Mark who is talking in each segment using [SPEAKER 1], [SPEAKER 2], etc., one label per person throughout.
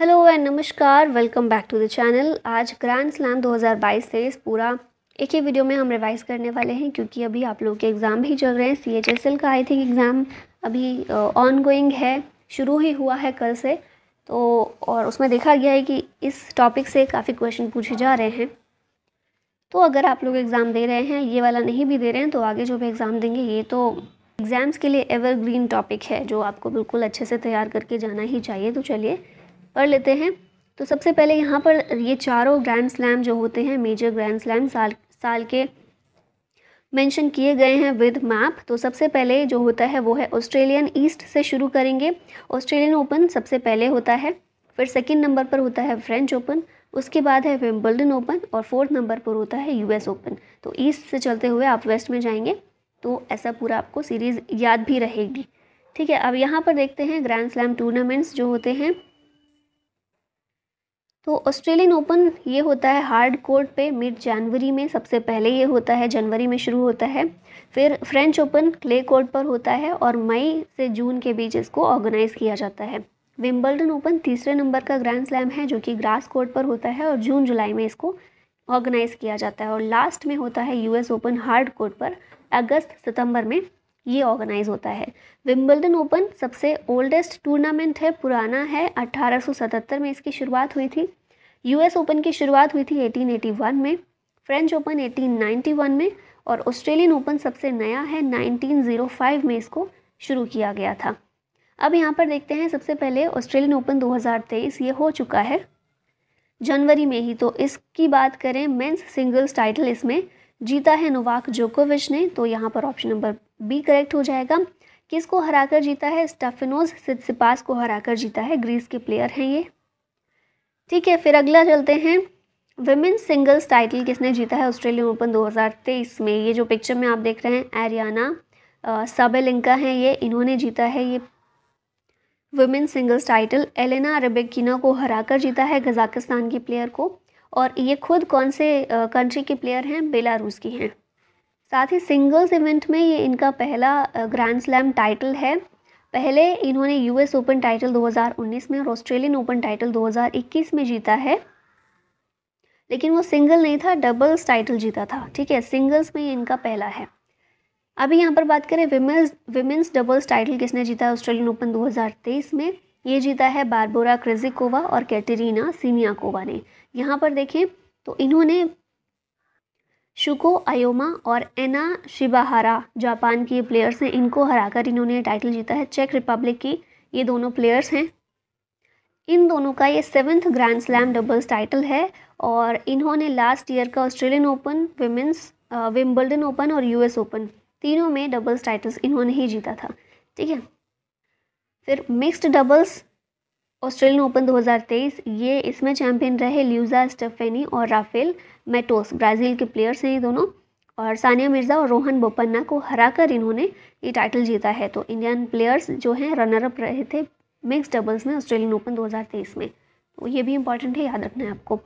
[SPEAKER 1] hello and नमस्कार welcome back to the channel आज grand slam 2022 से इस पूरा एक ही वीडियो में हम रिवाइज़ करने वाले हैं क्योंकि अभी आप लोगों के एग्ज़ाम भी चल रहे हैं सी एच एस एल का आई थिंक एग्ज़ाम अभी ऑन uh, गोइंग है शुरू ही हुआ है कल से तो और उसमें देखा गया है कि इस टॉपिक से काफ़ी क्वेश्चन पूछे जा रहे हैं तो अगर आप लोग एग्ज़ाम दे रहे हैं ये वाला नहीं भी दे रहे हैं तो आगे जो भी एग्ज़ाम देंगे ये तो एग्ज़ाम्स के लिए एवरग्रीन टॉपिक है जो आपको बिल्कुल अच्छे से तैयार करके जाना ही चाहिए तो चलिए पढ़ लेते हैं तो सबसे पहले यहाँ पर ये चारों ग्रैंड स्लैम जो होते हैं मेजर ग्रैंड स्लैम साल साल के मेंशन किए गए हैं विद मैप तो सबसे पहले जो होता है वो है ऑस्ट्रेलियन ईस्ट से शुरू करेंगे ऑस्ट्रेलियन ओपन सबसे पहले होता है फिर सेकेंड नंबर पर होता है फ्रेंच ओपन उसके बाद है विम्बल्डन ओपन और फोर्थ नंबर पर होता है यू ओपन तो ईस्ट से चलते हुए आप वेस्ट में जाएंगे तो ऐसा पूरा आपको सीरीज़ याद भी रहेगी ठीक है अब यहाँ पर देखते हैं ग्रैंड स्लैम टूर्नामेंट्स जो होते हैं तो ऑस्ट्रेलियन ओपन ये होता है हार्ड कोर्ट पे मिड जनवरी में सबसे पहले ये होता है जनवरी में शुरू होता है फिर फ्रेंच ओपन क्ले कोर्ट पर होता है और मई से जून के बीच इसको ऑर्गेनाइज़ किया जाता है विम्बल्डन ओपन तीसरे नंबर का ग्रैंड स्लैम है जो कि ग्रास कोर्ट पर होता है और जून जुलाई में इसको ऑर्गेनाइज़ किया जाता है और लास्ट में होता है यूएस ओपन हार्ड कोर्ट पर अगस्त सितंबर में ये ऑर्गेनाइज होता है विम्बल्डन ओपन सबसे ओल्डेस्ट टूर्नामेंट है पुराना है 1877 में इसकी शुरुआत हुई थी यूएस ओपन की शुरुआत हुई थी 1881 में फ्रेंच ओपन 1891 में और ऑस्ट्रेलियन ओपन सबसे नया है 1905 में इसको शुरू किया गया था अब यहाँ पर देखते हैं सबसे पहले ऑस्ट्रेलियन ओपन 2023 ये हो चुका है जनवरी में ही तो इसकी बात करें मेन्स सिंगल्स टाइटल इसमें जीता है नोवाक जोकोविच ने तो यहाँ पर ऑप्शन नंबर बी करेक्ट हो जाएगा किसको हराकर जीता है स्टाफिनोज सिपास को हराकर जीता है ग्रीस के प्लेयर हैं ये ठीक है फिर अगला चलते हैं विमेन सिंगल्स टाइटल किसने जीता है ऑस्ट्रेलियन ओपन 2023 में ये जो पिक्चर में आप देख रहे हैं एरियाना सबेलिंका हैं ये इन्होंने जीता है ये women singles title Elena Rybakina को हराकर जीता है कजाकिस्तान की प्लेयर को और ये खुद कौन से कंट्री के प्लेयर हैं बेलारूस की हैं साथ ही सिंगल्स इवेंट में ये इनका पहला ग्रैंड स्लैम टाइटल है पहले इन्होंने यूएस ओपन टाइटल 2019 में और ऑस्ट्रेलियन ओपन टाइटल 2021 में जीता है लेकिन वो सिंगल नहीं था डबल्स टाइटल जीता था ठीक है सिंगल्स में ये इनका पहला है अभी यहाँ पर बात करें विमेंस विमेंस डबल्स टाइटल किसने जीता ऑस्ट्रेलियन ओपन 2023 में ये जीता है बारबोरा क्रेजिकोवा और कैटरीना सीमियाकोवा ने यहाँ पर देखें तो इन्होंने शुको आयोमा और एना शिबाहारा जापान के प्लेयर्स हैं इनको हराकर इन्होंने टाइटल जीता है चेक रिपब्लिक की ये दोनों प्लेयर्स हैं इन दोनों का ये seventh grand slam doubles title है और इन्होंने लास्ट ईयर का Australian open women's Wimbledon open और यूएस ओपन तीनों में डबल्स टाइटल्स इन्होंने ही जीता था ठीक है फिर मिक्स्ड डबल्स ऑस्ट्रेलियन ओपन 2023 ये इसमें चैंपियन रहे ल्यूजा स्टेफेनी और राफेल मेटोस ब्राज़ील के प्लेयर्स हैं ये दोनों और सानिया मिर्ज़ा और रोहन बोपन्ना को हराकर इन्होंने ये टाइटल जीता है तो इंडियन प्लेयर्स जो हैं रनर अप रहे थे मिक्स डबल्स में ऑस्ट्रेलियन ओपन 2023 में तो ये भी इंपॉर्टेंट है याद रखना है आपको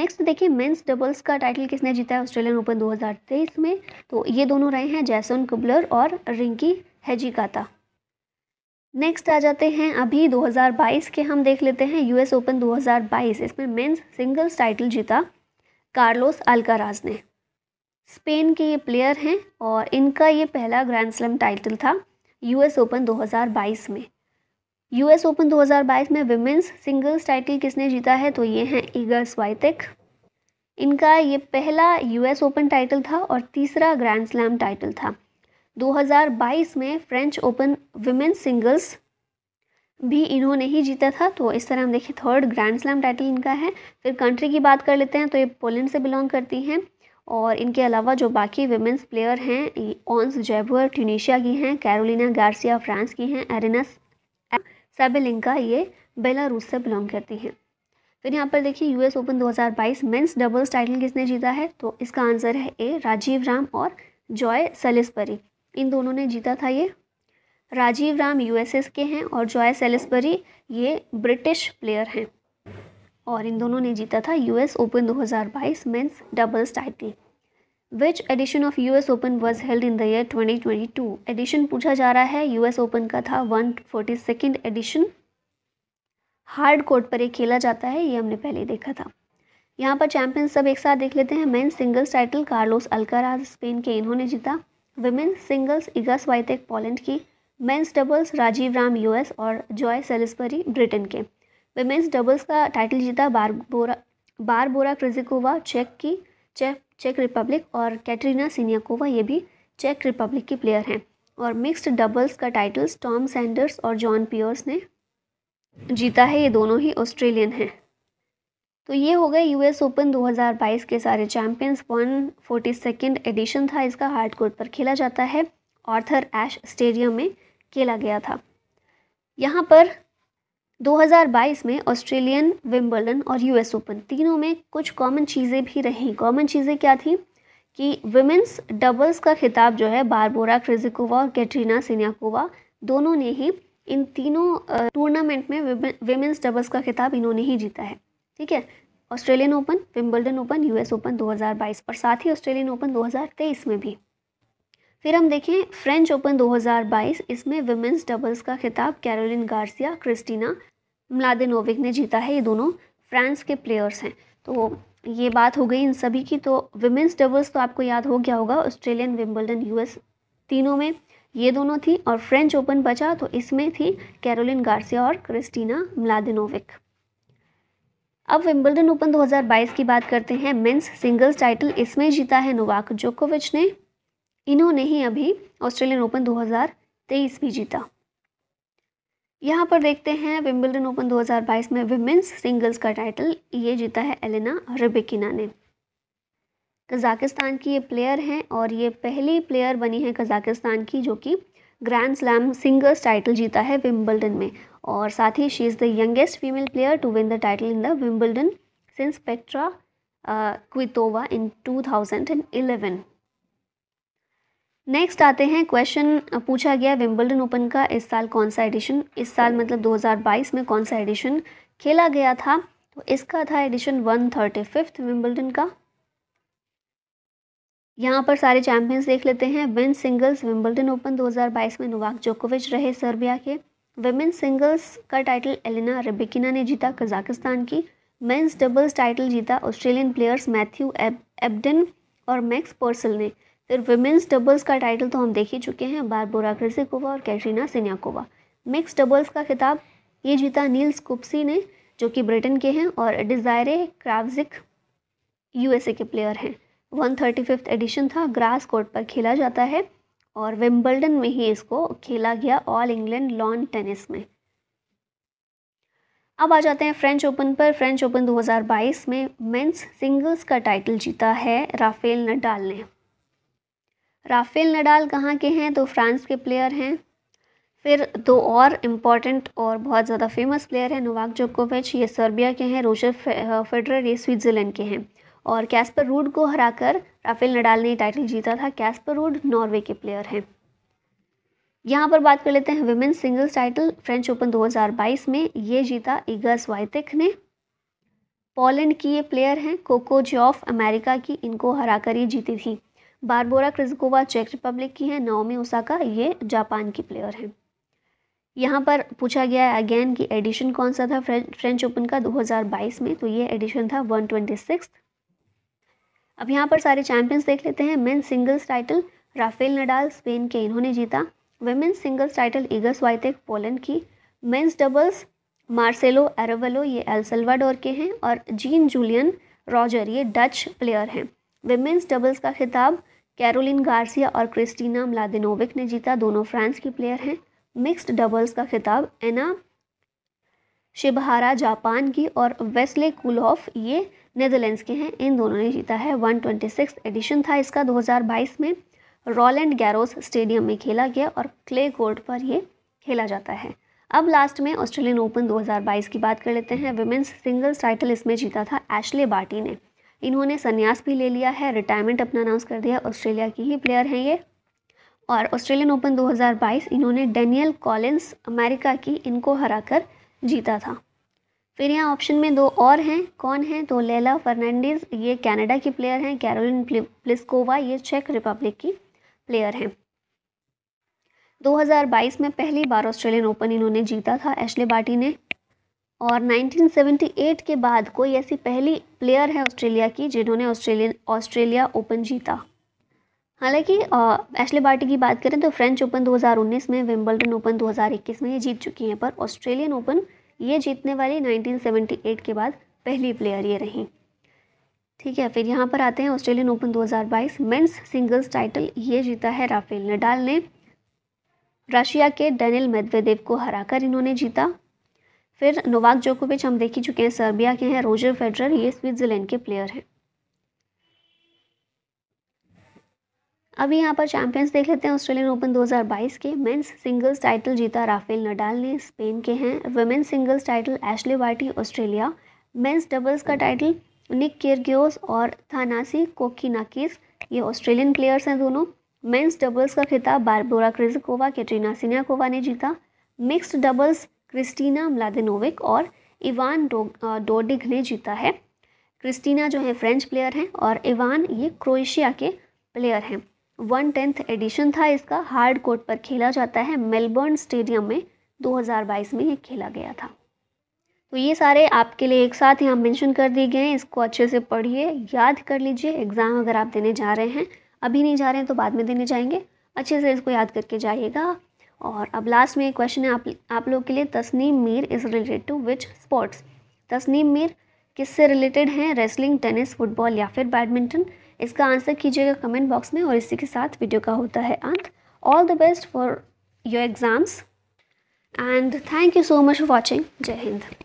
[SPEAKER 1] नेक्स्ट देखिए मेंस डबल्स का टाइटल किसने जीता है ऑस्ट्रेलियन ओपन 2023 में तो ये दोनों रहे हैं जैसन कुबलर और रिंकी हेजिकाता नेक्स्ट आ जाते हैं अभी 2022 के हम देख लेते हैं यूएस ओपन 2022 इसमें मेंस सिंगल्स टाइटल जीता कार्लोस अल्काराज ने स्पेन के ये प्लेयर हैं और इनका ये पहला ग्रैंड स्लैम टाइटल था यूएस ओपन 2022 में यूएस ओपन 2022 में विमेंस सिंगल्स टाइटल किसने जीता है तो ये हैं ईगर स्वाइतिक इनका ये पहला यूएस ओपन टाइटल था और तीसरा ग्रैंड स्लैम टाइटल था 2022 में फ्रेंच ओपन विमेन सिंगल्स भी इन्होंने ही जीता था तो इस तरह हम देखिए थर्ड ग्रैंड स्लैम टाइटल इनका है फिर कंट्री की बात कर लेते हैं तो ये पोलैंड से बिलोंग करती हैं और इनके अलावा जो बाकी वुमेंस प्लेयर हैं ऑन्स जेबर ट्यूनिशिया की हैं कैरोलिना गार्सिया फ्रांस की हैं एरिनस सेबेलिंका ये बेलारूस से बिलोंग करती हैं फिर यहाँ पर देखिए US open 2022 men's doubles title किसने जीता है तो इसका आंसर है ए राजीव राम और जॉय सलिसपरी इन दोनों ने जीता था ये राजीव राम यूएसएस के हैं और जॉय सेलिसबरी ये ब्रिटिश प्लेयर हैं और इन दोनों ने जीता था US open 2022 men's doubles title which edition of U S open was held in the year two edition पूछा जा रहा है यू एस ओपन का था one forty second edition hard court पर ये खेला जाता है ये हमने पहले देखा था यहाँ पर चैंपियंस सब एक साथ देख लेते हैं men singles title Carlos Alcaraz Spain के इन्होंने जीता विमेन सिंगल्स इगा स्वाइतेक पोलैंड की men's doubles Rajiv Ram US और जॉय सेलिसबरी ब्रिटेन के विमेंस डबल्स का टाइटल जीता बारबोरा बारबोरा क्रिजिकोवा चेक की चेक चेक रिपब्लिक और कैटरीना सीनियाकोवा ये भी चेक रिपब्लिक की प्लेयर हैं और मिक्स्ड डबल्स का टाइटल्स टॉम सैंडर्स और जॉन पियर्स ने जीता है ये दोनों ही ऑस्ट्रेलियन हैं तो ये हो गया यूएस ओपन 2022 के सारे champions one forty second edition था इसका हार्ड कोर्ट पर खेला जाता है ऑर्थर एश स्टेडियम में खेला गया था यहाँ पर 2022 में ऑस्ट्रेलियन विम्बलडन और यूएस ओपन तीनों में कुछ कॉमन चीज़ें भी रहीं कॉमन चीज़ें क्या थी कि विमेंस डबल्स का खिताब जो है बारबोरा क्रिजिकोवा और कैटरीना सिनियाकोवा दोनों ने ही इन तीनों टूर्नामेंट में विमेंस डबल्स का खिताब इन्होंने ही जीता है ठीक है Australian open Wimbledon open US open 2022 और साथ ही ऑस्ट्रेलियन ओपन 2023 में भी फिर हम देखें फ्रेंच ओपन 2022 इसमें विमेंस डबल्स का खिताब कैरोलिन गार्सिया क्रिस्टीना म्लादिनोविक ने जीता है ये दोनों फ्रांस के प्लेयर्स हैं तो ये बात हो गई इन सभी की तो विमेंस डबल्स तो आपको याद हो गया होगा ऑस्ट्रेलियन विम्बल्डन यूएस तीनों में ये दोनों थी और फ्रेंच ओपन बचा तो इसमें थी कैरोलिन गार्सिया और क्रिस्टीना म्लादिनोविक अब विंबलडन ओपन 2022 की बात करते हैं मेंस सिंगल्स टाइटल इसमें जीता है नोवाक जोकोविच ने इन्होंने ही अभी ऑस्ट्रेलियन ओपन 2023 भी जीता यहाँ पर देखते हैं विंबलडन ओपन 2022 में विमेंस सिंगल्स का टाइटल ये जीता है एलिना रिबिकिना ने कजाकिस्तान की ये प्लेयर हैं और ये पहली प्लेयर बनी है कजाकिस्तान की जो कि ग्रैंड स्लैम सिंगल्स टाइटल जीता है विम्बलडन में और साथ ही she is the youngest female player to win the title in the Wimbledon since Petra Kvitova in 2011 next आते हैं क्वेश्चन पूछा गया विम्बल्डन ओपन का इस साल कौन सा एडिशन इस साल मतलब 2022 में कौन सा एडिशन खेला गया था तो इसका था एडिशन वन थर्टी फिफ्थ का यहाँ पर सारे चैंपियंस देख लेते हैं विन सिंगल्स विम्बल्डन ओपन 2022 में नोवाक जोकोविच रहे सर्बिया के वेमेन सिंगल्स का टाइटल एलिना रेबिकिना ने जीता कजाकिस्तान की मेंस डबल्स टाइटल जीता ऑस्ट्रेलियन प्लेयर्स मैथ्यू एबडन और मैक्स पर्सल ने फिर वेमेंस डबल्स का टाइटल तो हम देख ही चुके हैं बारबोरा क्रिसिकोवा और कैटरीना सिन्याकोवा मिक्स डबल्स का खिताब ये जीता नील्स कुप्सी ने जो कि ब्रिटेन के हैं और डिज़ायरे क्रावजिक यूएसए के प्लेयर हैं वन थर्टी फिफ्थ एडिशन था ग्रास कोर्ट पर खेला जाता है और विम्बल्डन में ही इसको खेला गया ऑल इंग्लैंड लॉन टेनिस में अब आ जाते हैं फ्रेंच ओपन पर फ्रेंच ओपन 2022 में मेंस सिंगल्स का टाइटल जीता है राफेल नडाल ने राफेल नडाल कहाँ के हैं तो फ्रांस के प्लेयर हैं फिर दो और इम्पॉर्टेंट और बहुत ज़्यादा फेमस प्लेयर हैं नोवाक जोकोविच ये सर्बिया के हैं रोजर फेडरर ये स्विट्ज़रलैंड के हैं और कैस्पर रूड को हराकर राफेल नडाल ने टाइटल जीता था कैस्पर रूड नॉर्वे के प्लेयर हैं यहाँ पर बात कर लेते हैं women's singles title French open 2022 में ये जीता इगस वाइतिक ने पोलैंड की ये प्लेयर हैं कोको जॉफ अमेरिका की इनको हराकर ये जीती थी बारबोरा क्रिजकोवा चेक रिपब्लिक की है नवमी का ये जापान की प्लेयर हैं यहाँ पर पूछा गया है अगेन कि एडिशन कौन सा था फ्रेंच ओपन का 2022 में तो ये एडिशन था वन सिक्स अब यहाँ पर सारे चैंपियंस देख लेते हैं men singles title Rafael Nadal Spain के इन्होंने जीता women's singles title Iga Swiatek Poland की मेन्स डबल्स मार्सेलो एरोवेलो ये एल्सलवाडोर के हैं और जीन जूलियन रॉजर ये डच प्लेयर हैं वेमेन्स डबल्स का खिताब कैरोलिन गार्सिया और क्रिस्टीना म्लादिनोविक ने जीता दोनों फ्रांस की प्लेयर हैं मिक्स्ड डबल्स का खिताब एना शिबहारा जापान की और वेस्ले कुलहॉफ ये नेदरलैंड्स के हैं इन दोनों ने जीता है वन ट्वेंटी सिक्स एडिशन था इसका 2022 में रॉलैंड गैरोस स्टेडियम में खेला गया और क्ले कोर्ट पर ये खेला जाता है अब लास्ट में ऑस्ट्रेलियन ओपन 2022 की बात कर लेते हैं वुमेन्स सिंगल्स टाइटल इसमें जीता था एशले बार्टी ने इन्होंने संन्यास भी ले लिया है रिटायरमेंट अपना अनाउंस कर दिया ऑस्ट्रेलिया की ही प्लेयर हैं ये और ऑस्ट्रेलियन ओपन 2022 इन्होंने डेनियल कॉलिन्स अमेरिका की इनको हराकर जीता था फिर यहाँ ऑप्शन में दो और हैं कौन हैं तो लेला फर्नांडिस ये कनाडा की प्लेयर हैं कैरोलिन प्लिस्कोवा ये चेक रिपब्लिक की प्लेयर हैं 2022 में पहली बार ऑस्ट्रेलियन ओपन इन्होंने जीता था एशले बाटी ने और 1978 के बाद कोई ऐसी पहली प्लेयर है ऑस्ट्रेलिया की जिन्होंने ऑस्ट्रेलियन ऑस्ट्रेलिया ओपन जीता हालांकि एशले बाटी की बात करें तो फ्रेंच ओपन 2019 में विम्बल्टन ओपन 2021 में ये जीत चुकी हैं पर ऑस्ट्रेलियन ओपन ये जीतने वाली 1978 के बाद पहली प्लेयर ये रहीं ठीक है फिर यहाँ पर आते हैं Australian Open 2022 men's singles title ये जीता है राफेल नडाल ने रशिया के डेनिल मेदवेदेव को हराकर इन्होंने जीता फिर नोवाक जोकोविच हम देख ही चुके हैं सर्बिया के हैं रोजर फेडरर ये स्विट्ज़रलैंड के प्लेयर हैं अभी यहाँ पर चैंपियंस देख लेते हैं ऑस्ट्रेलियन ओपन 2022 के मेंस सिंगल्स टाइटल जीता राफेल नडाल ने स्पेन के हैं women's singles title Ashleigh Barty Australia men's doubles का टाइटल निक केरग्योस और थानासी कोकिनाकिस ये ऑस्ट्रेलियन प्लेयर्स हैं दोनों मेंस डबल्स का खिताब बारबोरा क्रिजकोवा कैटरीना सिनियाकोवा ने जीता मिक्सड डबल्स क्रिस्टीना म्लादिनोविक और इवान डोडिग ने जीता है क्रिस्टीना जो है फ्रेंच प्लेयर हैं और इवान ये क्रोएशिया के प्लेयर हैं वन टेंथ एडिशन था इसका हार्ड कोर्ट पर खेला जाता है मेलबर्न स्टेडियम में 2022 में ये खेला गया था तो ये सारे आपके लिए एक साथ यहाँ मेंशन कर दिए गए हैं इसको अच्छे से पढ़िए याद कर लीजिए एग्ज़ाम अगर आप देने जा रहे हैं अभी नहीं जा रहे हैं तो बाद में देने जाएंगे अच्छे से इसको याद करके जाइएगा और अब लास्ट में एक क्वेश्चन है आप आप लोग के लिए Tasnim Mir is related to which sports Tasnim Mir किससे रिलेटेड हैं रेसलिंग टेनिस फुटबॉल या फिर बैडमिंटन इसका आंसर कीजिएगा कमेंट बॉक्स में और इसी के साथ वीडियो का होता है अंत all the best for your exams and thank you so much for watching जय हिंद